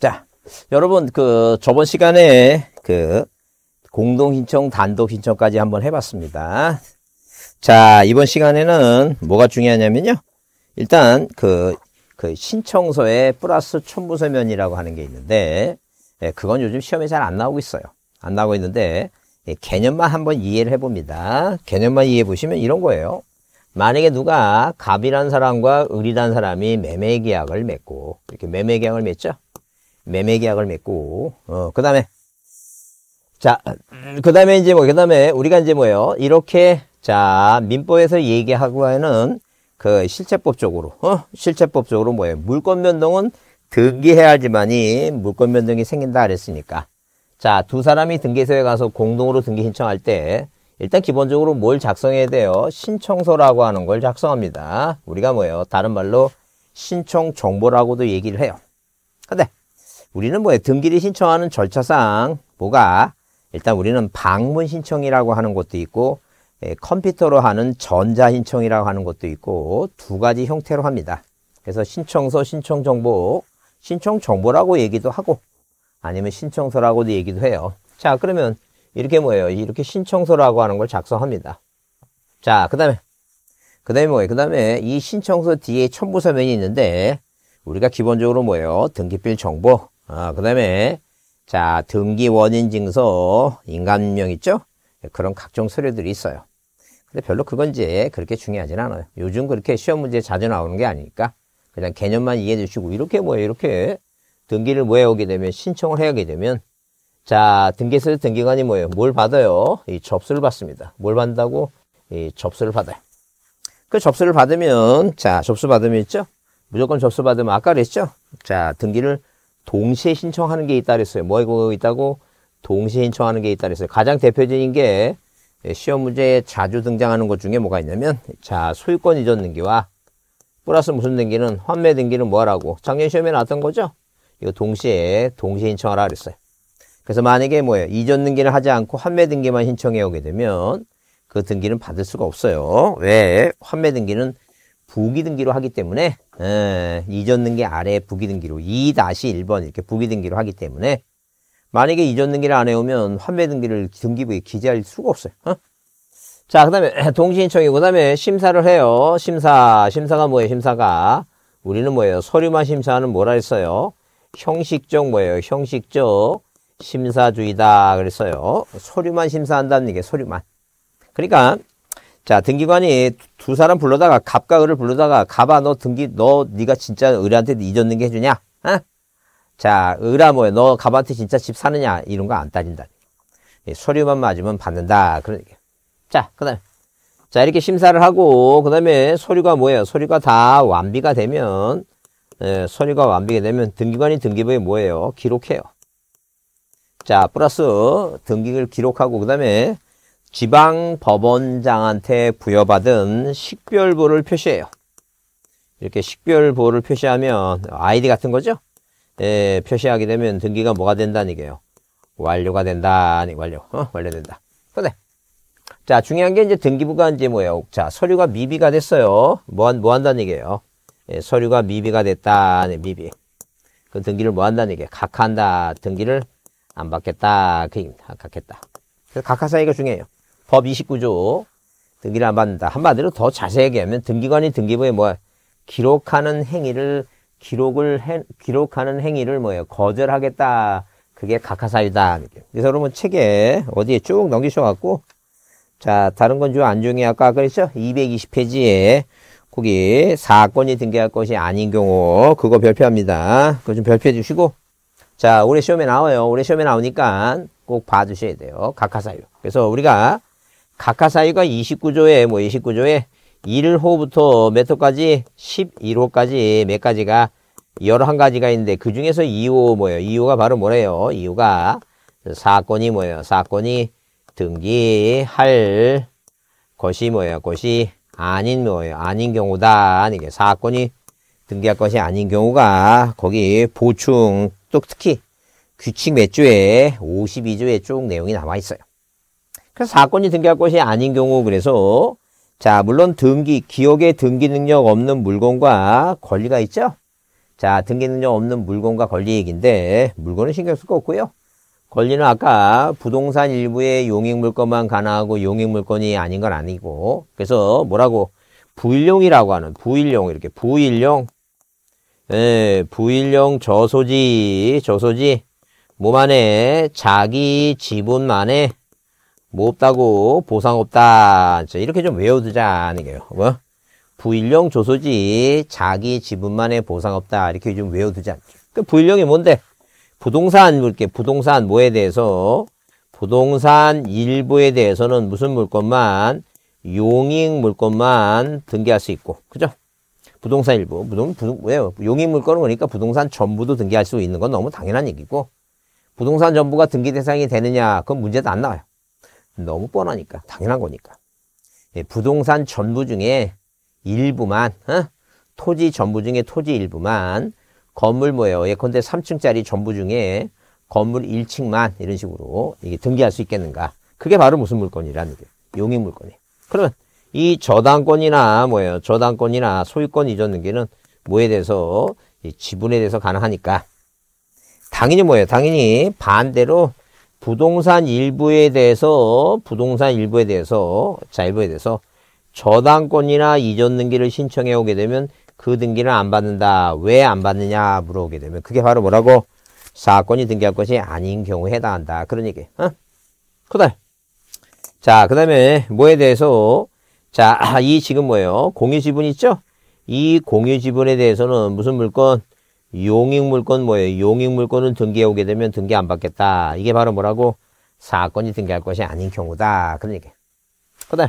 자, 여러분 그 저번 시간에 그 공동 신청, 단독 신청까지 한번 해봤습니다. 자, 이번 시간에는 뭐가 중요하냐면요. 일단 그, 그 신청서에 플러스 첨부 서면이라고 하는 게 있는데, 예, 그건 요즘 시험에 잘 안 나오고 있어요. 안 나오고 있는데 예, 개념만 한번 이해를 해봅니다. 개념만 이해해 보시면 이런 거예요. 만약에 누가 갑이란 사람과 을이란 사람이 매매 계약을 맺고 이렇게 매매 계약을 맺죠. 매매 계약을 맺고 어, 그 다음에 자, 그 다음에 이제 뭐, 그 다음에 우리가 이제 뭐예요? 이렇게, 자, 민법에서 얘기하고 하는 그 실체법적으로, 어? 실체법적으로 뭐예요? 물권 변동은 등기해야지만이 물권 변동이 생긴다 그랬으니까. 자, 두 사람이 등기소에 가서 공동으로 등기 신청할 때, 일단 기본적으로 뭘 작성해야 돼요? 신청서라고 하는 걸 작성합니다. 우리가 뭐예요? 다른 말로 신청 정보라고도 얘기를 해요. 근데, 우리는 뭐예요? 등기를 신청하는 절차상 뭐가 일단 우리는 방문 신청이라고 하는 것도 있고 예, 컴퓨터로 하는 전자 신청이라고 하는 것도 있고 두 가지 형태로 합니다. 그래서 신청서, 신청 정보, 신청 정보라고 얘기도 하고 아니면 신청서라고도 얘기도 해요. 자, 그러면 이렇게 뭐예요? 이렇게 신청서라고 하는 걸 작성합니다. 자, 그다음에 그다음에 뭐예요? 그다음에 이 신청서 뒤에 첨부 서면이 있는데 우리가 기본적으로 뭐예요? 등기필 정보, 아, 그 다음에, 자, 등기 원인 증서, 인간명 있죠? 그런 각종 서류들이 있어요. 근데 별로 그건 이제 그렇게 중요하진 않아요. 요즘 그렇게 시험 문제 자주 나오는 게 아니니까 그냥 개념만 이해해 주시고 이렇게 뭐예요 이렇게 등기를 뭐 해오게 되면 신청을 해오게 되면 자 등기소 등기관이 뭐예요 뭘 받아요 이 접수를 받습니다 뭘 받는다고 이 접수를 받아요 그 접수를 받으면 자 접수 받으면 있죠 무조건 접수 받으면 아까 그랬죠 자 등기를 동시에 신청하는 게 있다 그랬어요. 뭐가 있다고? 동시에 신청하는 게 있다 그랬어요. 가장 대표적인 게 예, 시험 문제에 자주 등장하는 것 중에 뭐가 있냐면 자 소유권 이전 등기와 플러스 무슨 등기는 환매 등기는 뭐라고 작년 시험에 나왔던 거죠. 이거 동시에 동시에 신청하라 그랬어요. 그래서 만약에 뭐예요? 이전 등기를 하지 않고 환매 등기만 신청해 오게 되면 그 등기는 받을 수가 없어요. 왜? 환매 등기는 부기등기로 하기 때문에 에, 예, 이전 등기 아래 부기등기로 2-1번 이렇게 부기등기로 하기 때문에 만약에 잊었는기를안 해오면 환매 등기를 등기부에 기재할 수가 없어요. 어? 자, 그 다음에 동시신청이고 그 다음에 심사를 해요. 심사, 심사가 뭐예요? 심사가 우리는 뭐예요? 서류만 심사하는 뭐라 했어요? 형식적 뭐예요? 형식적 심사주의다 그랬어요. 서류만 심사한다는 게기 서류만. 그러니까 자, 등기관이 두 사람 불러다가 갑과 을을 불러다가 갑아 너 등기 너 네가 진짜 을한테 잊었는 게 해주냐? 어? 자, 을아 뭐야 너 갑한테 진짜 집 사느냐? 이런 거 안 따진다. 예, 서류만 맞으면 받는다. 그런 얘기. 자, 그다음에 자 이렇게 심사를 하고 그 다음에 서류가 뭐예요? 서류가 다 완비가 되면 예, 서류가 완비가 되면 등기관이 등기부에 뭐예요? 기록해요. 자 플러스 등기를 기록하고 그 다음에 지방 법원장한테 부여받은 식별부를 표시해요. 이렇게 식별부를 표시하면 아이디 같은 거죠? 예, 표시하게 되면 등기가 뭐가 된다는 얘기예요. 완료가 된다. 아니, 완료. 어, 완료된다. 그래. 자, 중요한 게 이제 등기부가 이제 뭐예요? 자, 서류가 미비가 됐어요. 뭐, 한, 뭐 한다는 얘기예요. 예, 서류가 미비가 됐다. 네, 미비. 그 등기를 뭐 한다는 얘기예요? 각한다. 등기를 안 받겠다. 그 얘기입니다. 각했다. 그래서 각하 사이가 중요해요. 법 29조 등기를 안 받는다. 한마디로 더 자세하게 하면 등기관이 등기부에 뭐야 기록하는 행위를 기록을 해, 기록하는 행위를 뭐예요? 거절하겠다. 그게 각하사유다. 그래서 여러분 책에 어디에 쭉 넘기셔갖고 자 다른 건좀안 중요해 아까 그랬죠? 220페이지에 거기 사건이 등기할 것이 아닌 경우 그거 별표합니다. 그거 좀 별표해 주시고 자 올해 시험에 나와요. 올해 시험에 나오니까 꼭 봐주셔야 돼요. 각하사유. 그래서 우리가 가카사이가 29조에 뭐 29조에 1호부터 몇 호까지 11호까지 몇 가지가 11가지가 있는데 그 중에서 2호 뭐예요? 2호가 바로 뭐래요? 2호가 사건이 뭐예요? 사건이 등기할 것이 뭐예요? 것이 아닌 뭐예요? 아닌 경우다. 이게 사건이 등기할 것이 아닌 경우가 거기 보충 또 특히 규칙 몇 조에 52조에 쭉 내용이 나와 있어요. 그 사건이 등기할 것이 아닌 경우 그래서 자 물론 등기 기억에 등기 능력 없는 물건과 권리가 있죠. 자 등기 능력 없는 물건과 권리 얘기인데 물건은 신경 쓸 거 없고요. 권리는 아까 부동산 일부의 용익물건만 가능하고 용익물건이 아닌 건 아니고 그래서 뭐라고 부일용이라고 하는 부일용 이렇게 부일용 예, 부일용 저소지 저소지 몸 안에 자기 지분만에 뭐 없다고 보상 없다 이렇게 좀 외워두자는 거예요 뭐? 부일령 조소지 자기 지분만의 보상 없다 이렇게 좀 외워두자 그 부일령이 뭔데 부동산 물게 부동산 뭐에 대해서 부동산 일부에 대해서는 무슨 물건만 용익 물건만 등기할 수 있고 그죠 부동산 일부 부동 부동 왜요 용익 물건은 그러니까 부동산 전부도 등기할 수 있는 건 너무 당연한 얘기고 부동산 전부가 등기 대상이 되느냐 그건 문제도 안 나와요 너무 뻔하니까 당연한 거니까 예, 부동산 전부 중에 일부만 어? 토지 전부 중에 토지 일부만 건물 뭐예요 예컨대 3층짜리 전부 중에 건물 1층만 이런 식으로 이게 등기할 수 있겠는가 그게 바로 무슨 물건이라는 게 용익 물건이 그러면 이 저당권이나 뭐예요 저당권이나 소유권 이전 등기는 뭐에 대해서 지분에 대해서 가능하니까 당연히 뭐예요 당연히 반대로 부동산 일부에 대해서 부동산 일부에 대해서 자 일부에 대해서 저당권이나 이전 등기를 신청해 오게 되면 그등기는안 받는다. 왜 안 받느냐 물어오게 되면 그게 바로 뭐라고 사건이 등기할 것이 아닌 경우에 해당한다. 그런 얘기. 어? 그다자 그다음에 뭐에 대해서 자이 지금 뭐예요? 공유 지분 있죠? 이 공유 지분에 대해서는 무슨 물건 용익물권 뭐예요? 용익물권은 등기에 오게 되면 등기 안 받겠다. 이게 바로 뭐라고? 사건이 등기할 것이 아닌 경우다. 그런 얘기예요. 그 다음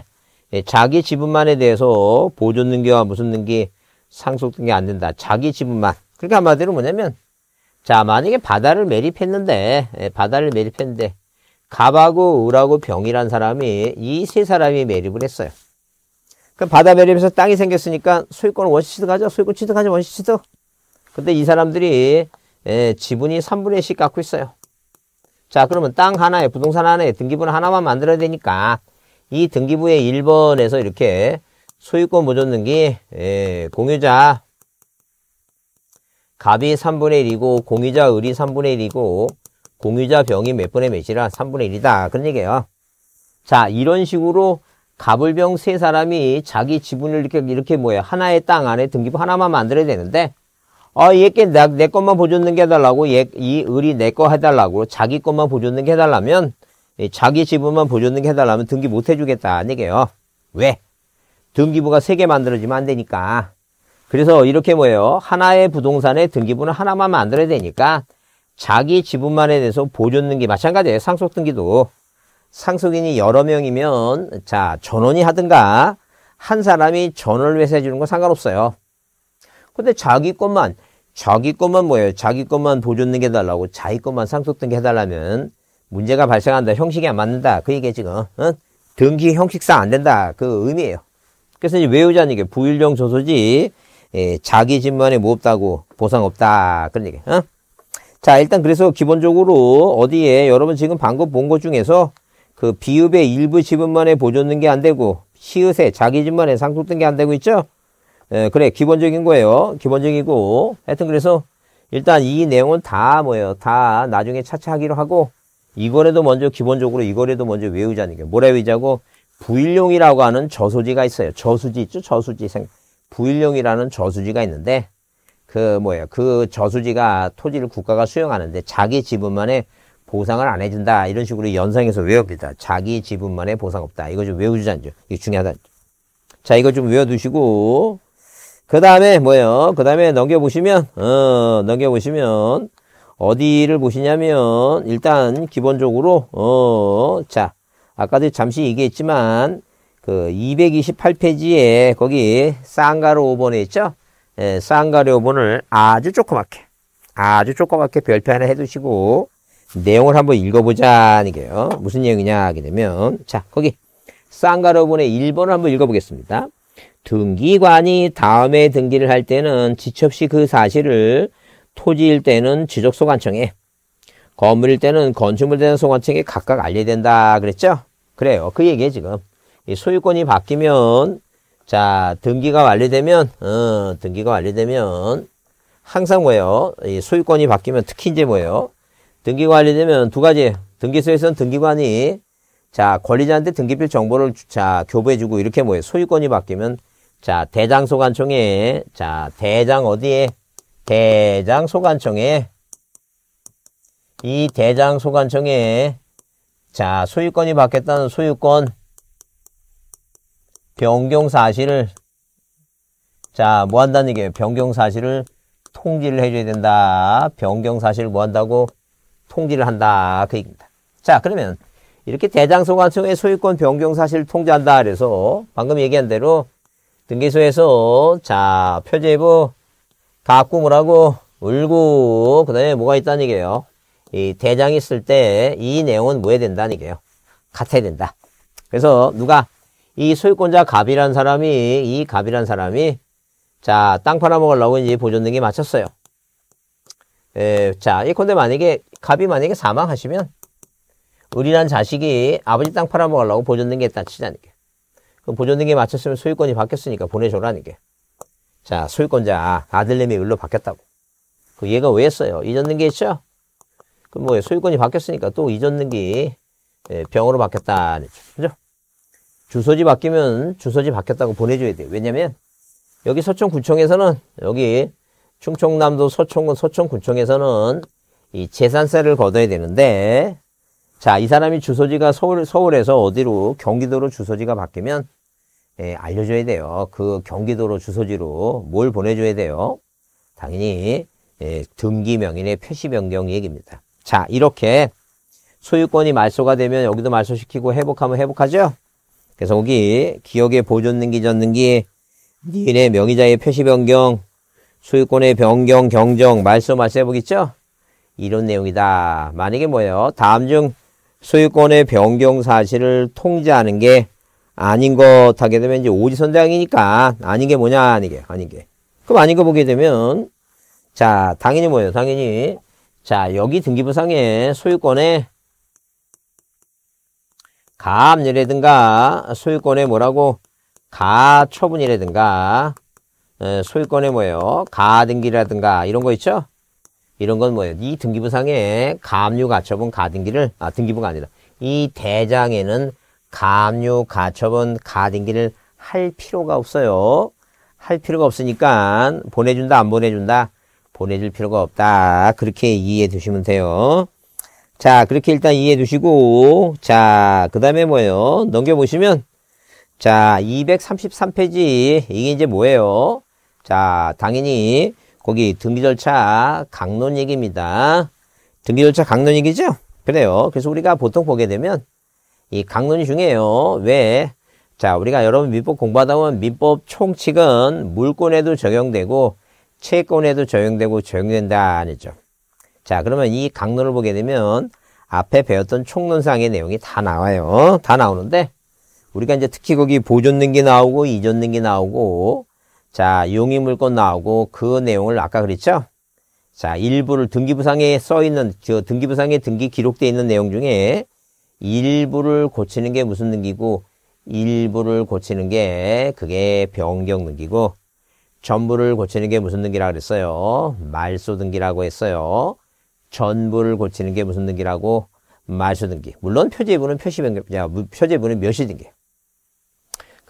예, 자기 지분만에 대해서 보존 등기와 무슨 등기, 상속 등기 안 된다. 자기 지분만. 그러니까 한마디로 뭐냐면 자 만약에 바다를 매립했는데 예, 바다를 매립했는데 갑하고 을하고 병이란 사람이 이 세 사람이 매립을 했어요. 그럼 그러니까 바다 매립에서 땅이 생겼으니까 소유권 을 원시 취득하죠. 소유권 취득하죠. 원시 취득. 근데 이 사람들이 예, 지분이 3분의 1씩 갖고 있어요. 자 그러면 땅 하나에 부동산 하나에 등기부는 하나만 만들어야 되니까 이 등기부의 1번에서 이렇게 소유권 보존 등기 예, 공유자 갑이 3분의 1이고 공유자 을이 3분의 1이고 공유자 병이 몇 분의 몇이라 3분의 1이다 그런 얘기예요. 자 이런 식으로 갑을병 세 사람이 자기 지분을 이렇게 이렇게 뭐예요 하나의 땅 안에 등기부 하나만 만들어야 되는데 아, 얘께 내 것만 보존등게 해달라고, 얘, 이 을이 내거 해달라고, 자기 것만 보존등게 해달라면, 자기 지분만 보존등게 해달라면 등기 못 해주겠다. 아니게요. 왜? 등기부가 세 개 만들어지면 안 되니까. 그래서 이렇게 뭐예요? 하나의 부동산에 등기부는 하나만 만들어야 되니까, 자기 지분만에 대해서 보존등게 마찬가지예요. 상속등기도. 상속인이 여러 명이면, 자, 전원이 하든가, 한 사람이 전원을 회수해주는 건 상관없어요. 근데 자기 것만 자기 것만 뭐예요? 자기 것만 보존등기 해달라고 자기 것만 상속등기 해달라면 문제가 발생한다. 형식이 안 맞는다. 그 얘기 지금 응? 어? 등기 형식상 안 된다. 그 의미예요. 그래서 이제 외우자는 게 부일령 조소지 예, 자기 집만에 뭐 없다고 보상 없다. 그런 얘기. 응? 어? 자 일단 그래서 기본적으로 어디에 여러분 지금 방금 본 것 중에서 그 비읍의 일부 지분만에 보존등기 안 되고 시읍에 자기 집만에 상속등기 안 되고 있죠? 예, 그래 기본적인 거예요. 기본적이고 하여튼 그래서 일단 이 내용은 다 뭐예요. 다 나중에 차차 하기로 하고 이거라도 먼저 기본적으로 이거라도 먼저 외우자는 게 뭐라 외우자고 부일용이라고 하는 저수지가 있어요. 저수지 있죠. 저수지 생 부일용이라는 저수지가 있는데 그 뭐예요. 그 저수지가 토지를 국가가 수용하는데 자기 지분만의 보상을 안 해준다. 이런 식으로 연상해서 외웁니다. 자기 지분만의 보상 없다. 이거 좀 외우자는 거. 게 중요하다. 자, 이거 좀 외워두시고. 그 다음에 뭐예요? 그 다음에 넘겨보시면 어, 넘겨보시면 어디를 보시냐면 일단 기본적으로 어, 자 아까도 잠시 얘기했지만 그 228페이지에 거기 쌍가루 5번에 있죠? 예, 쌍가루 5번을 아주 조그맣게 아주 조그맣게 별표 하나 해두시고 내용을 한번 읽어보자 이게요. 무슨 내용이냐 하게 되면 자 거기 쌍가루 5번의 1번을 한번 읽어보겠습니다. 등기관이 다음에 등기를 할 때는 지체 시그 사실을 토지일 때는 지적소관청에 건물일 때는 건축물대장 소관청에 각각 알려야 된다 그랬죠? 그래요. 그 얘기에 지금 이 소유권이 바뀌면 자 등기가 완료되면 어, 등기가 완료되면 항상 뭐예요? 이 소유권이 바뀌면 특히 이제 뭐예요? 등기가 완료되면 두 가지 등기소에서는 등기관이 자 권리자한테 등기필 정보를 자 교부해주고 이렇게 뭐예요? 소유권이 바뀌면 자, 대장 소관총에 자, 대장 어디에? 대장 소관총에이 대장 소관총에 자, 소유권이 바뀌었다는 소유권 변경 사실을 자, 뭐 한다는 얘기예요? 변경 사실을 통지를 해줘야 된다. 변경 사실을 뭐 한다고? 통지를 한다. 그 얘기입니다. 자, 그러면 이렇게 대장소관청의 소유권 변경 사실을 통지한다. 그래서 방금 얘기한 대로 등기소에서 자 표제부 가꿈을 하고 울고 그 다음에 뭐가 있다는 얘기예요 이 대장이 있을 때 이 내용은 뭐 해야 된다는 얘기예요 같아야 된다 그래서 누가 이 소유권자 갑이란 사람이 이 갑이란 사람이 자땅 팔아먹으려고 이제 보존등기 마쳤어요 에, 자이컨대 만약에 갑이 만약에 사망하시면 우리란 자식이 아버지 땅 팔아먹으려고 보존등기 했다 치자는 게 보존 등기에 맞췄으면 소유권이 바뀌었으니까 보내줘라는 게. 자, 소유권자 아들님이 을로 바뀌었다고. 그 얘가 왜 했어요? 이전 등기 있죠? 그럼 뭐 소유권이 바뀌었으니까 또 이전 등기 예, 병으로 바뀌었다는 거죠. 그죠? 주소지 바뀌면 주소지 바뀌었다고 보내줘야 돼요. 왜냐면 여기 서촌구청에서는 여기 충청남도 서촌군 서촌구청에서는 이 재산세를 걷어야 되는데 자, 이 사람이 주소지가 서울, 서울에서 어디로 경기도로 주소지가 바뀌면 예, 알려줘야 돼요. 그 경기도로 주소지로 뭘 보내줘야 돼요? 당연히 예, 등기명인의 표시변경 얘기입니다. 자 이렇게 소유권이 말소가 되면 여기도 말소시키고 회복하면 회복하죠. 그래서 여기 기억의 보존등기 전등기 니네 명의자의 표시변경 소유권의 변경 경정 말소 말소해보겠죠 이런 내용이다. 만약에 뭐예요? 다음 중 소유권의 변경 사실을 통지하는 게 아닌 것 하게 되면 이제 오지선장이니까 아닌 게 뭐냐 아닌 게 아닌 게 그럼 아닌 거 보게 되면 자 당연히 뭐예요 당연히 자 여기 등기부상의 소유권의 가압이라든가 소유권의 뭐라고 가처분이라든가 소유권의 뭐예요 가등기라든가 이런 거 있죠 이런 건 뭐예요 이 등기부상의 가압류 가처분 가등기를 아 등기부가 아니라 이 대장에는 감류 가처분, 가등기를 할 필요가 없어요. 할 필요가 없으니까 보내준다 안 보내준다 보내줄 필요가 없다. 그렇게 이해해 두시면 돼요. 자 그렇게 일단 이해해 두시고 자 그 다음에 뭐예요? 넘겨보시면 자 233페이지 이게 이제 뭐예요? 자 당연히 거기 등기 절차 강론 얘기입니다. 등기 절차 강론 얘기죠? 그래요. 그래서 우리가 보통 보게 되면 이 강론이 중요해요. 왜? 자, 우리가 여러분 민법 공부하다 보면 민법 총칙은 물권에도 적용되고 채권에도 적용되고 적용된다는 죠 자, 그러면 이 강론을 보게 되면 앞에 배웠던 총론상의 내용이 다 나와요. 다 나오는데 우리가 이제 특히 거기 보존등기 나오고 이전등기 나오고 자, 용의물권 나오고 그 내용을 아까 그랬죠? 자, 일부를 등기부상에 써 있는, 등기부상에 등기 기록되어 있는 내용 중에 일부를 고치는 게 무슨 능기고 일부를 고치는 게 그게 변경 능기고 전부를 고치는 게 무슨 능기라고 그랬어요? 말소 능기라고 했어요. 전부를 고치는 게 무슨 능기라고? 말소 능기. 물론 표제부는 표시 변경, 표제부는 몇시 등기그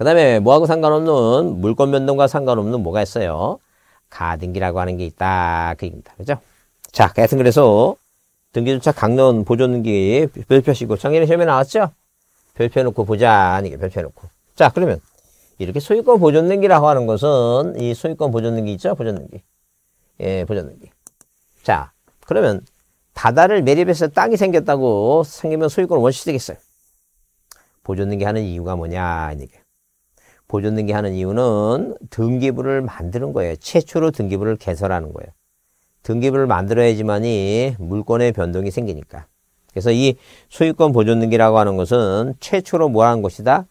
다음에 뭐하고 상관없는 물건 변동과 상관없는 뭐가 있어요? 가등기라고 하는 게 있다. 그입니다. 그죠? 자, 하여튼 그래서 등기조차 강론 보존기 별표 시고 정의는 시험에 나왔죠? 별표 놓고 보자. 아니, 별표 놓고. 자, 그러면 이렇게 소유권 보존등기라고 하는 것은 이 소유권 보존등기 있죠? 보존등기. 예, 보존등기. 자, 그러면 바다를 매립해서 땅이 생겼다고 생기면 소유권 원칙 되겠어요. 보존등기 하는 이유가 뭐냐, 이게. 보존등기 하는 이유는 등기부를 만드는 거예요. 최초로 등기부를 개설하는 거예요. 등기부를 만들어야지만이 물권의 변동이 생기니까. 그래서 이 소유권 보존등기라고 하는 것은 최초로 뭐하는 것이다?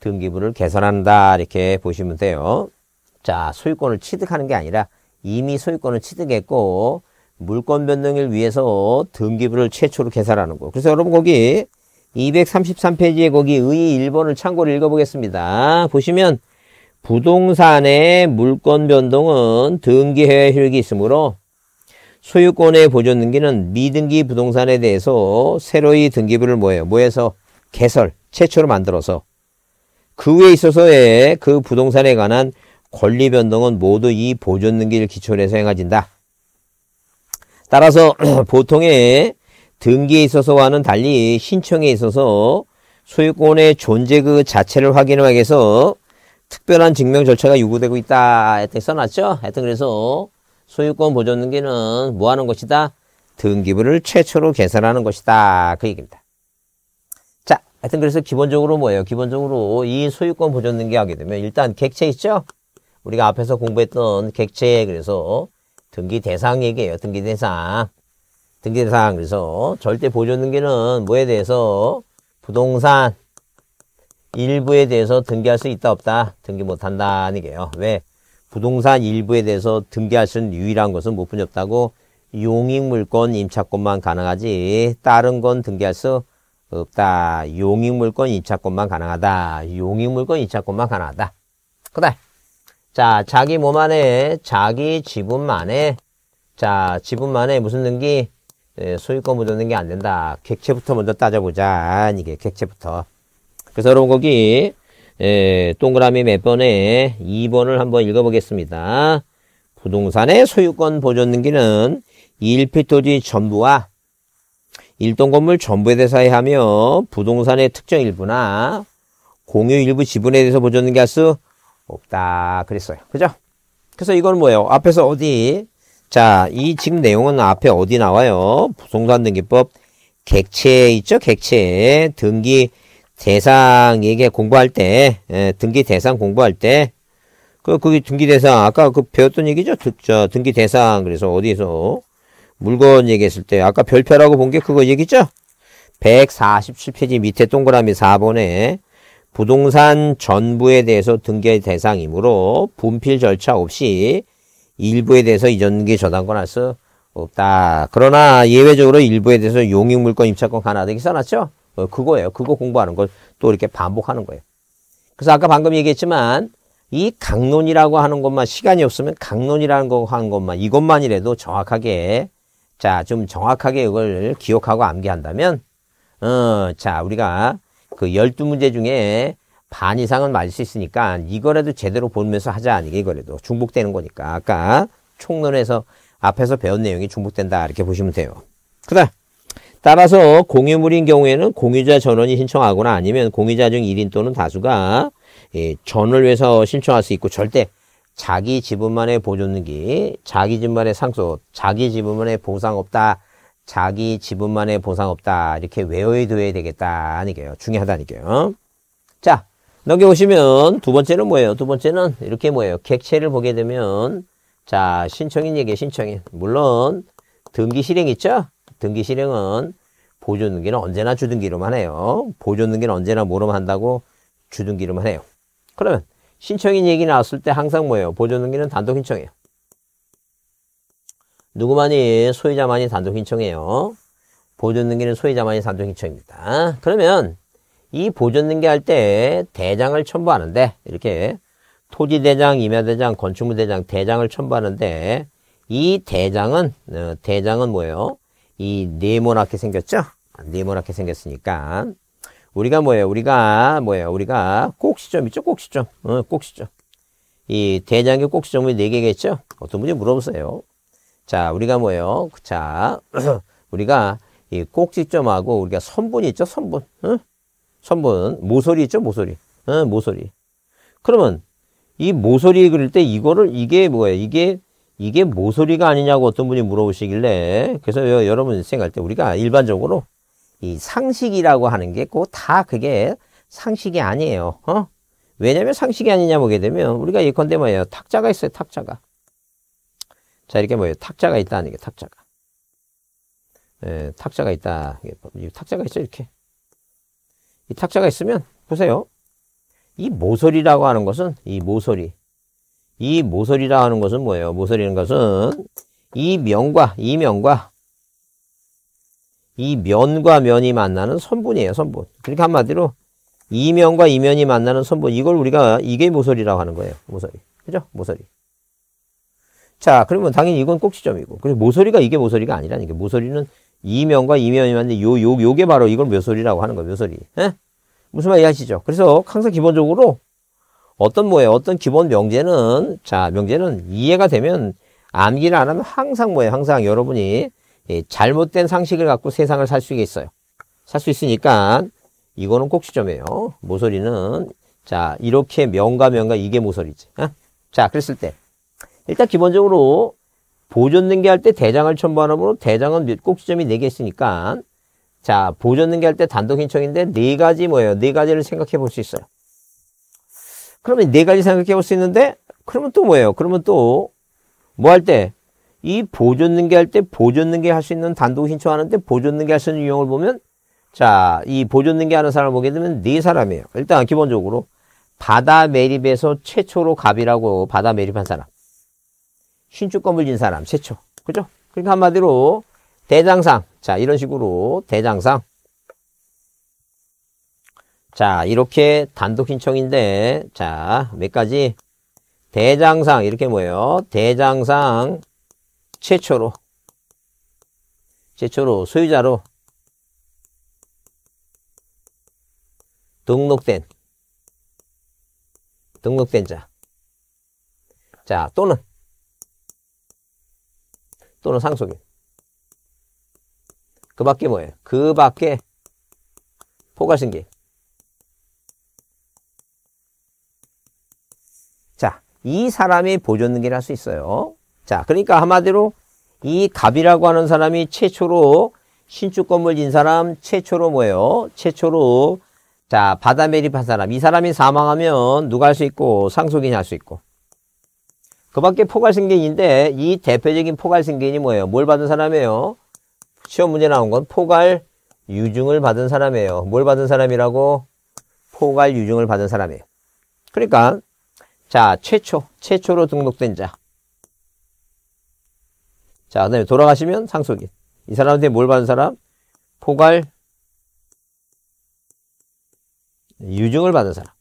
등기부를 개선한다 이렇게 보시면 돼요. 자 소유권을 취득하는 게 아니라 이미 소유권을 취득했고 물권 변동을 위해서 등기부를 최초로 개설하는 거. 그래서 여러분 거기 233페이지에 거기 의 1번을 참고로 읽어보겠습니다. 보시면 부동산의 물권 변동은 등기해 효력이 있으므로 소유권의 보존등기는 미등기 부동산에 대해서 새로이 등기부를 뭐예요? 뭐해서 개설, 최초로 만들어서 그 외에 있어서의 그 부동산에 관한 권리 변동은 모두 이 보존등기를 기초로 해서 행해진다. 따라서 보통의 등기에 있어서와는 달리 신청에 있어서 소유권의 존재 그 자체를 확인하기 위해서 특별한 증명 절차가 요구되고 있다. 하여튼 써놨죠? 하여튼 그래서 소유권 보존 등기는 뭐 하는 것이다? 등기부를 최초로 계산하는 것이다. 그 얘기입니다. 자, 하여튼 그래서 기본적으로 뭐예요? 기본적으로 이 소유권 보존 등기 하게 되면 일단 객체 있죠? 우리가 앞에서 공부했던 객체 그래서 등기 대상 얘기예요. 등기 대상. 등기 대상 그래서 절대 보존 등기는 뭐에 대해서 부동산 일부에 대해서 등기할 수 있다 없다 등기 못한다는 얘기예요. 왜? 부동산 일부에 대해서 등기할 수 있는 유일한 것은 무분접다고 용익물권 임차권만 가능하지 다른 건 등기할 수 없다. 용익물권 임차권만 가능하다. 용익물권 임차권만 가능하다. 그다음 자 자기 몸 안에 자기 지분만에 자 지분만에 무슨 등기 예, 소유권 묻존 등기 안 된다. 객체부터 먼저 따져보자. 이게 객체부터. 그래서 여러분 거기 예, 동그라미 몇 번에 2번을 한번 읽어보겠습니다. 부동산의 소유권 보존 등기는 1필 토지 전부와 1동 건물 전부에 대해서 하며 부동산의 특정 일부나 공유 일부 지분에 대해서 보존 등기할 수 없다 그랬어요. 그죠? 그래서 이건 뭐예요? 앞에서 어디? 자, 이 지금 내용은 앞에 어디 나와요? 부동산 등기법 객체 있죠? 객체 등기 대상 얘게 공부할 때 예, 등기 대상 공부할 때 그, 그게 등기 대상 아까 그 배웠던 얘기죠 저, 저 등기 대상 그래서 어디서 물건 얘기했을 때 아까 별표라고 본 게 그거 얘기죠 147페이지 밑에 동그라미 4번에 부동산 전부에 대해서 등기 대상이므로 분필 절차 없이 일부에 대해서 이전기 저당권 할 수 없다. 그러나 예외적으로 일부에 대해서 용익물권 입찰권 하나 등기 써놨죠? 어, 그거예요. 그거 공부하는 걸 또 이렇게 반복하는 거예요. 그래서 아까 방금 얘기했지만 이 강론이라고 하는 것만 시간이 없으면 강론이라는 거 하는 것만 이것만이라도 정확하게 자 좀 정확하게 이걸 기억하고 암기한다면 어 자 우리가 그 열두 문제 중에 반 이상은 맞을 수 있으니까 이거라도 제대로 보면서 하자 아니게 이거라도 중복되는 거니까 아까 총론에서 앞에서 배운 내용이 중복된다 이렇게 보시면 돼요. 그다음 따라서 공유물인 경우에는 공유자 전원이 신청하거나 아니면 공유자 중 1인 또는 다수가 예, 전을 위해서 신청할 수 있고 절대 자기 지분만의 보존등기, 자기 지분만의 상속, 자기 지분만의 보상 없다, 자기 지분만의 보상 없다 이렇게 외워둬야 되겠다니까요. 아 중요하다니까요. 자 넘겨보시면 두 번째는 뭐예요? 두 번째는 이렇게 뭐예요? 객체를 보게 되면 자 신청인 얘기 신청인 물론 등기 실행 있죠? 등기 실행은 보존 등기는 언제나 주등기로만 해요. 보존 등기는 언제나 뭐로만 한다고 주등기로만 해요. 그러면 신청인 얘기 나왔을 때 항상 뭐예요? 보존 등기는 단독 신청이에요. 누구만이 소유자만이 단독 신청해요. 보존 등기는 소유자만이 단독 신청입니다. 그러면 이 보존 등기 할 때 대장을 첨부하는데 이렇게 토지 대장, 임야 대장, 건축물 대장, 대장을 첨부하는데 이 대장은 어, 대장은 뭐예요? 이 네모나게 생겼죠? 네모나게 생겼으니까 우리가 뭐예요? 우리가 뭐예요? 우리가 꼭시점 있죠? 꼭시점. 어, 꼭시점. 이 대장의 꼭시점이 네 개겠죠? 어떤 분이 물어보세요. 자, 우리가 뭐예요? 자, 우리가 이 꼭지점하고 우리가 선분이 있죠? 선분. 어? 선분. 모서리 있죠? 모서리. 어, 모서리. 그러면 이 모서리 그릴 때 이거를 이게 뭐예요? 이게 이게 모서리가 아니냐고 어떤 분이 물어보시길래 그래서 여러분 생각할 때 우리가 일반적으로 이 상식이라고 하는 게 꼭 다 그게 상식이 아니에요. 어? 왜냐면 상식이 아니냐 보게 되면 우리가 예컨대 뭐예요. 탁자가 있어요. 탁자가. 자 이렇게 뭐예요. 탁자가 있다는 게 탁자가. 예, 탁자가 있다. 뭐, 탁자가 있죠. 이렇게. 이 탁자가 있으면 보세요. 이 모서리라고 하는 것은 이 모서리. 이 모서리라 하는 것은 뭐예요? 모서리는 것은 이 면과 이 면과 이 면과 면이 만나는 선분이에요. 선분. 그러니까 한마디로 이 면과 이 면이 만나는 선분. 이걸 우리가 이게 모서리라고 하는 거예요. 모서리. 그죠? 모서리. 자, 그러면 당연히 이건 꼭지점이고. 그리고 모서리가 이게 모서리가 아니라는 게 모서리는 이 면과 이 면이 만데 요, 요, 요게 바로 이걸 모서리라고 하는 거예요. 모서리 에? 예? 무슨 말이 하시죠? 그래서 항상 기본적으로 어떤 뭐예요? 어떤 기본 명제는 자 명제는 이해가 되면 암기를 안 하면 항상 뭐예요? 항상 여러분이 예, 잘못된 상식을 갖고 세상을 살 수 있어요. 살 수 있으니까 이거는 꼭 시점이에요. 모서리는 자 이렇게 명과 명과 이게 모서리지. 어? 자 그랬을 때 일단 기본적으로 보존등기할때 대장을 첨부하므로 대장은 꼭지점이 4개 있으니까 자보존등기할때 단독 신청인데 네 가지 뭐예요? 네 가지를 생각해 볼 수 있어요. 그러면 네 가지 생각해 볼 수 있는데 그러면 또 뭐예요? 그러면 또 뭐 할 때? 이 보존능계 할 때 보존능계 할 수 있는 단독 신청하는데 보존능계 할 수 있는 유형을 보면 자, 이 보존능계 하는 사람을 보게 되면 네 사람이에요. 일단 기본적으로 바다 매립에서 최초로 갑이라고 바다 매립한 사람. 신축건물 진 사람 최초. 그죠? 그러니까 한마디로 대장상. 자, 이런 식으로 대장상. 자, 이렇게 단독 신청인데, 자, 몇 가지. 대장상, 이렇게 뭐예요? 대장상 최초로, 최초로 소유자로 등록된, 등록된 자. 자, 또는, 또는 상속인. 그 밖에 뭐예요? 그 밖에 포괄신계. 이 사람이 보존능기를 할 수 있어요. 자, 그러니까 한마디로 이 갑이라고 하는 사람이 최초로 신축건물 진 사람 최초로 뭐예요? 최초로 자 바다 매립한 사람 이 사람이 사망하면 누가 할 수 있고 상속인이 할 수 있고 그 밖에 포괄승계인인데 이 대표적인 포괄승계인이 뭐예요? 뭘 받은 사람이에요? 시험 문제 나온 건 포괄 유증을 받은 사람이에요. 뭘 받은 사람이라고? 포괄 유증을 받은 사람이에요. 그러니까 자, 최초, 최초로 등록된 자. 자, 그 다음에 돌아가시면 상속인. 이 사람한테 뭘 받은 사람? 포괄 유증을 받은 사람.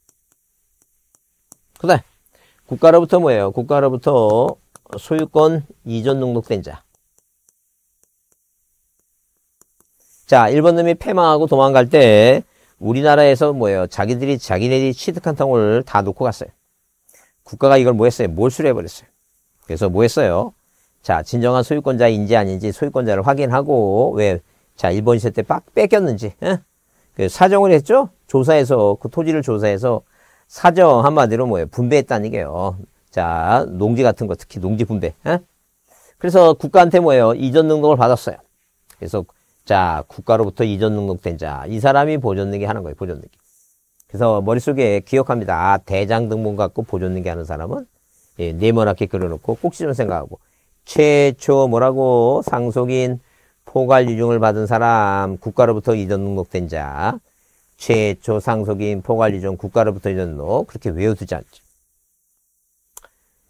그 다음, 국가로부터 뭐예요? 국가로부터 소유권 이전 등록된 자. 자, 일본 놈이 패망하고 도망갈 때 우리나라에서 뭐예요? 자기들이 자기네들이 취득한 땅을 다 놓고 갔어요. 국가가 이걸 뭐 했어요? 몰수를 해버렸어요. 그래서 뭐 했어요? 자, 진정한 소유권자인지 아닌지 소유권자를 확인하고, 왜, 자, 일본 시대 때 빡, 뺏겼는지, 예? 그 사정을 했죠? 조사해서, 그 토지를 조사해서 사정 한마디로 뭐예요? 분배했다는 얘기예요. 자, 농지 같은 거, 특히 농지 분배, 에? 예? 그래서 국가한테 뭐예요? 이전 등록을 받았어요. 그래서, 자, 국가로부터 이전 등록된 자, 이 사람이 보존 등기 하는 거예요, 보존 등기. 그래서 머릿속에 기억합니다. 아, 대장 등본 갖고 보존등기 하는 사람은 예, 네모나게 그려놓고 꼭지좀 생각하고 최초 뭐라고 상속인 포괄 유증을 받은 사람 국가로부터 이전 등록된 자 최초 상속인 포괄 유증 국가로부터 이전 등록 그렇게 외워두지 않죠.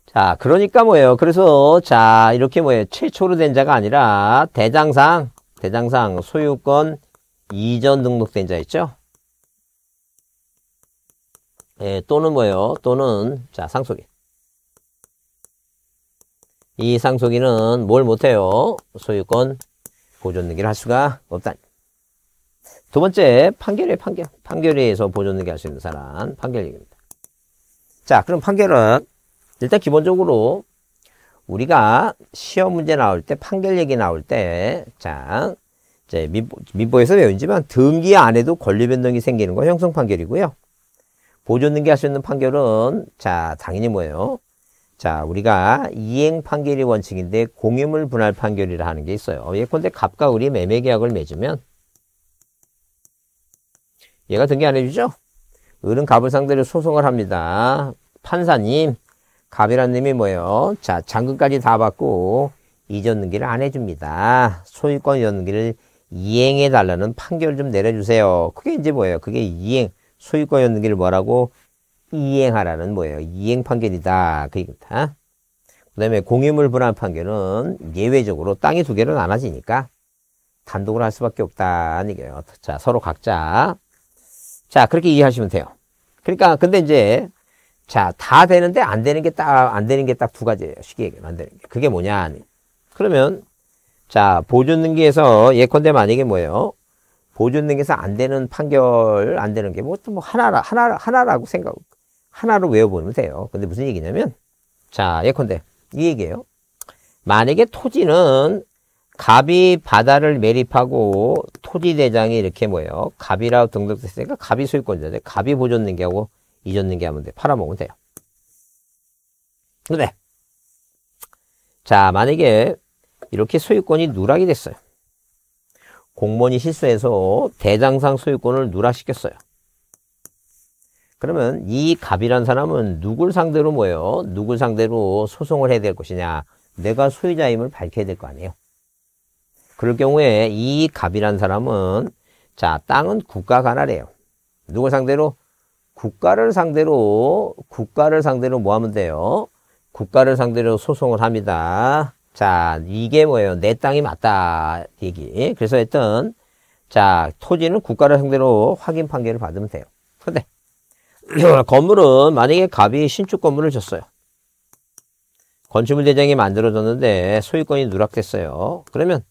자 그러니까 뭐예요. 그래서 자 이렇게 뭐예요. 최초로 된 자가 아니라 대장상 대장상 소유권 이전 등록된 자 있죠. 예, 또는 뭐예요? 또는 자 상속인. 이 상속인은 뭘 못해요? 소유권 보존등기를 할 수가 없다. 두 번째 판결이에요. 판결. 판결에 서 보존등기 할수 있는 사람 판결 얘기입니다. 자 그럼 판결은 일단 기본적으로 우리가 시험 문제 나올 때 판결 얘기 나올 때자 이제 민보, 민보에서 배운지만 등기 안에도 권리 변동이 생기는 건 형성 판결이고요. 보존 등기 할 수 있는 판결은 자 당연히 뭐예요? 자 우리가 이행 판결이 원칙인데 공유물 분할 판결이라 하는 게 있어요. 예컨대 갑과 을이 매매 계약을 맺으면 얘가 등기 안 해주죠? 을은 갑을 상대로 소송을 합니다. 판사님, 갑이란 님이 뭐예요? 자, 잔금까지 다 받고 이전 등기를 안 해줍니다. 소유권 이전 등기를 이행해달라는 판결 좀 내려주세요. 그게 이제 뭐예요? 그게 이행. 소유권 연기를 뭐라고 이행하라는 뭐예요? 이행 판결이다. 그얘니다그 다음에 공유물 분할 판결은 예외적으로 땅이 두 개로 나눠지니까 단독으로 할 수밖에 없다는 얘기요 자, 서로 각자. 자, 그렇게 이해하시면 돼요. 그러니까, 근데 이제, 자, 다 되는데 안 되는 게 딱, 안 되는 게 딱 두 가지예요. 쉽게 얘기하면 안 되는 게. 그게 뭐냐. 그러면, 자, 보존등기에서 예컨대 만약에 뭐예요? 보존등에서 안 되는 판결 안 되는 게뭐 뭐 하나라 하나 하나라고 생각 하나로 외워보면 돼요. 근데 무슨 얘기냐면 자 예컨대 이 얘기예요. 만약에 토지는 갑이 바다를 매립하고 토지 대장이 이렇게 뭐예요? 갑이라고 등록됐으니까 갑이 소유권자인데 갑이 보존등계하고 이전등기 하면 돼. 팔아먹으면 돼요. 근데 자 만약에 이렇게 소유권이 누락이 됐어요. 공무원이 실수해서 대장상 소유권을 누락시켰어요. 그러면 이 갑이란 사람은 누굴 상대로 뭐예 누굴 상대로 소송을 해야 될 것이냐? 내가 소유자임을 밝혀야 될 거 아니에요. 그럴 경우에 이 갑이란 사람은 자 땅은 국가가 하나래요. 누굴 상대로? 국가를 상대로 국가를 상대로 뭐 하면 돼요? 국가를 상대로 소송을 합니다. 자, 이게 뭐예요? 내 땅이 맞다 얘기. 그래서 했던, 자, 토지는 국가를 상대로 확인 판결을 받으면 돼요. 근데 건물은 만약에 갑이 신축 건물을 줬어요. 건축물 대장이 만들어졌는데 소유권이 누락됐어요. 그러면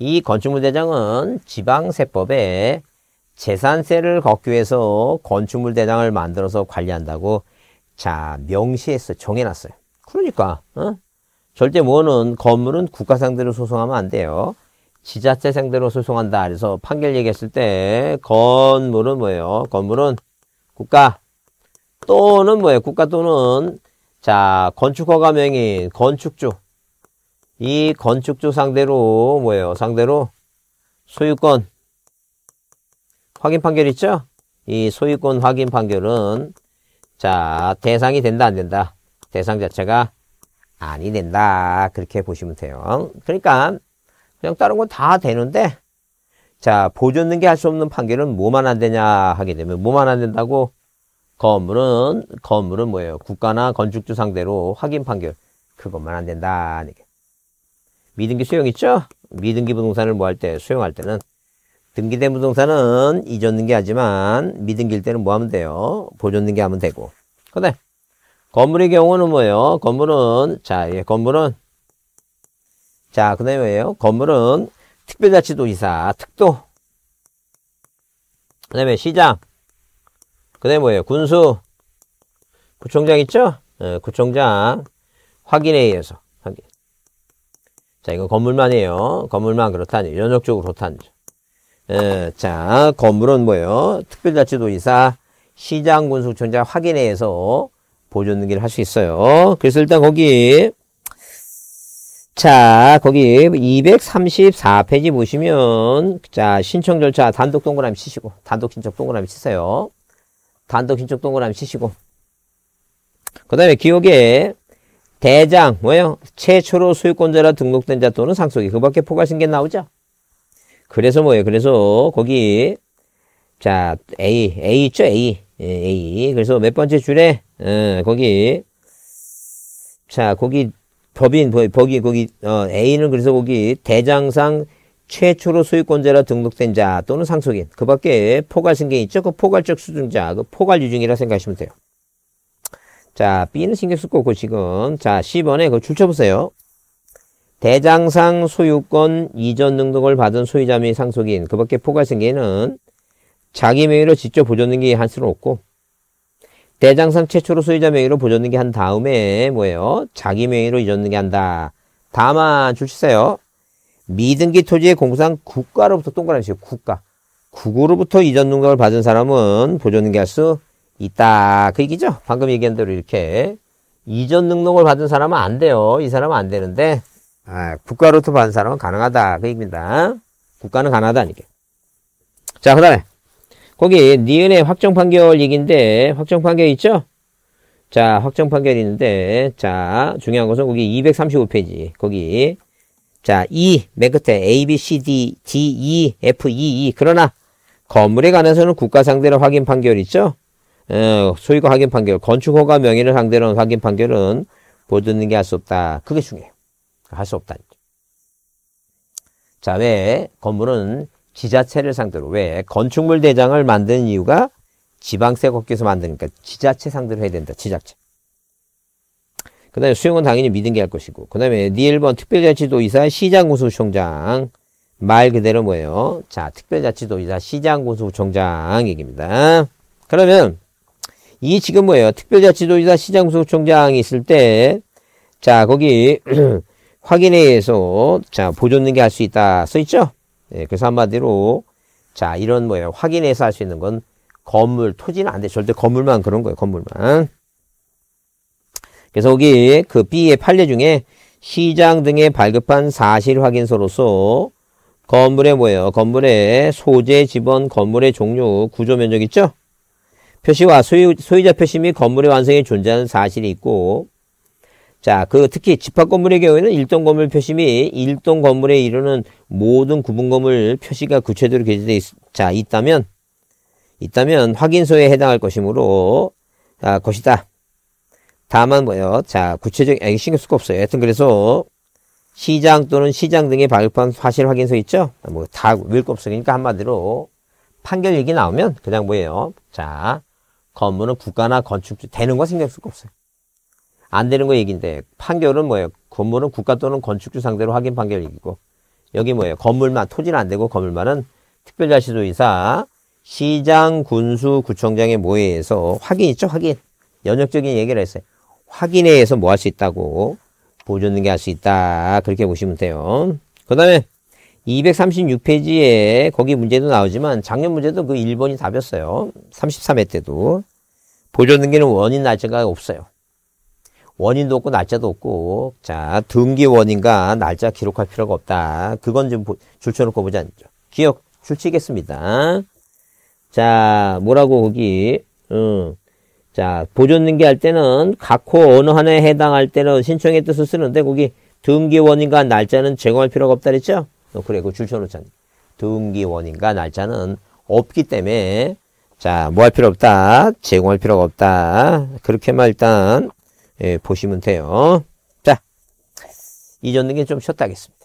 이 건축물 대장은 지방세법에 재산세를 걷기 위해서 건축물 대장을 만들어서 관리한다고 자 명시해서 정해놨어요. 그러니까 어? 절대 뭐는 건물은 국가 상대로 소송하면 안 돼요. 지자체 상대로 소송한다. 그래서 판결 얘기했을 때 건물은 뭐예요? 건물은 국가 또는 뭐예요? 국가 또는 자 건축허가 명인 건축주 이 건축주 상대로 뭐예요? 상대로 소유권 확인 판결 있죠? 이 소유권 확인 판결은 자 대상이 된다 안 된다 대상 자체가 아니 된다. 그렇게 보시면 돼요. 그러니까 그냥 다른 건 다 되는데 자 보존등기 할수 없는 판결은 뭐만 안 되냐 하게 되면 뭐만 안 된다고 건물은 건물은 뭐예요? 국가나 건축주 상대로 확인 판결 그것만 안 된다. 미등기 수용 있죠? 미등기 부동산을 뭐 할때 수용할 때는 등기된 부동산은 이전 등기하지만 미등기일 때는 뭐 하면 돼요? 보존 등기하면 되고. 근데 건물의 경우는 뭐예요? 건물은, 자, 예, 건물은, 자, 그 다음에 뭐예요? 건물은 특별자치도지사, 특도, 그 다음에 시장, 그 다음에 뭐예요? 군수, 구청장 있죠? 예, 구청장, 확인에 의해서, 확인. 자, 이거 건물만이에요. 건물만 그렇다니, 연역적으로 그렇다니 예, 자, 건물은 뭐예요? 특별자치도지사, 시장, 군수, 구청장 확인에 의해서 보존 등기를 할 수 있어요. 그래서 일단 거기 자 거기 234페이지 보시면 자 신청 절차 단독 동그라미 치시고 단독 신청 동그라미 치세요. 단독 신청 동그라미 치시고 그 다음에 기억에 대장 뭐예요? 최초로 소유권자로 등록된 자 또는 상속이 그 밖에 포괄신계 나오죠? 그래서 뭐예요? 그래서 거기 자 A A 있죠 A 예, A 그래서 몇 번째 줄에 에, 어, 거기 자 거기 법인 거기 거기 어, A는 그래서 거기 대장상 최초로 소유권자로 등록된 자 또는 상속인 그 밖에 포괄신경 있죠 그 포괄적 수증자그 포괄유증이라 생각하시면 돼요 자 B는 신경 쓸 거고 지금 자 10번에 그 줄쳐보세요 대장상 소유권 이전 등록을 받은 소유자 및 상속인 그 밖에 포괄신계는 자기 명의로 직접 보존등기 한 수는 없고 대장상 최초로 소유자 명의로 보존된게 한 다음에 뭐예요? 자기 명의로 이전등게 한다. 다만 주시세요. 미등기 토지의 공상 부 국가로부터 동그라미 치요 국가. 국으로부터 이전 등록을 받은 사람은 보존된게 할 수 있다. 그 얘기죠. 방금 얘기한 대로 이렇게 이전 등록을 받은 사람은 안 돼요. 이 사람은 안 되는데 아, 국가로부터 받은 사람은 가능하다. 그 얘기입니다. 국가는 가능하다니까. 자, 그 다음에 거기 니은의 확정 판결이긴데 확정 판결 있죠? 자, 확정 판결이 있는데 자, 중요한 것은 거기 235페이지. 거기 자, E 맨 끝에 A, B, C, D, D, E, F, E, E. 그러나 건물에 관해서는 국가 상대로 확인 판결 있죠? 어, 소유가 확인 판결, 건축 허가 명의를 상대로 확인 판결은 보듣는게 할 수 없다. 그게 중요해요. 할 수 없다. 자, 왜 건물은 지자체를 상대로 왜 건축물 대장을 만드는 이유가 지방세 걷기에서 만드니까 지자체 상대로 해야 된다. 지자체. 그 다음에 수용은 당연히 믿은 게 할 것이고 그 다음에 니일번 특별자치도의사 시장고수총장 말 그대로 뭐예요? 자 특별자치도의사 시장고수총장 얘기입니다. 그러면 이 지금 뭐예요? 특별자치도의사 시장고수총장이 있을 때자 거기 확인에 의해서 자 보존등기 할수 있다 써있죠? 예, 그래서 한마디로 자 이런 뭐예요 확인해서 할 수 있는 건 건물 토지는 안돼 절대 건물만 그런 거예요 건물만 그래서 여기 그 B의 판례 중에 시장 등에 발급한 사실 확인서로서 건물에 뭐예요 건물의 소재 지번 건물의 종류 구조 면적 있죠 표시와 소유, 소유자 표시 및 건물의 완성에 존재하는 사실이 있고 자, 그 특히 집합 건물의 경우에는 1동 건물 표시 및1동 건물에 이르는 모든 구분 건물 표시가 구체적으로 게재되어 있, 자, 있다면, 있다면 확인서에 해당할 것이므로, 아, 것이다. 다만 뭐요? 자, 구체적, 아, 신경 쓸 거 없어요. 하여튼 그래서, 시장 또는 시장 등에 발급한 사실 확인서 있죠? 아, 뭐, 다 외울 거 없으니까 그러니까 한마디로, 판결얘기 나오면 그냥 뭐예요? 자, 건물은 국가나 건축주, 되는 거 신경 쓸 거 없어요. 안 되는 거 얘기인데 판결은 뭐예요? 건물은 국가 또는 건축주 상대로 확인 판결이고 여기 뭐예요? 건물만 토지는 안 되고 건물만은 특별자치도의사 시장 군수 구청장의 모의에서 확인 있죠 확인 연역적인 얘기를 했어요 확인에 의해서 뭐 할 수 있다고 보존등게할수 있다 그렇게 보시면 돼요 그 다음에 236페이지에 거기 문제도 나오지만 작년 문제도 그 1번이 답이었어요 33회 때도 보존등기는 원인 날짜가 없어요 원인도 없고 날짜도 없고 자 등기 원인과 날짜 기록할 필요가 없다. 그건 좀 줄쳐놓고 보자. 기억 줄치겠습니다자 뭐라고 거기 음. 자 보존등기 할 때는 각호 어느 하나에 해당할 때는 신청의 뜻을 쓰는데 거기 등기 원인과 날짜는 제공할 필요가 없다 그랬죠? 어, 그래 그 줄쳐놓자. 등기 원인과 날짜는 없기 때문에 자 뭐 할 필요 없다. 제공할 필요가 없다. 그렇게만 일단 예, 보시면 돼요. 자, 이전 등기 좀 쉬었다 하겠습니다.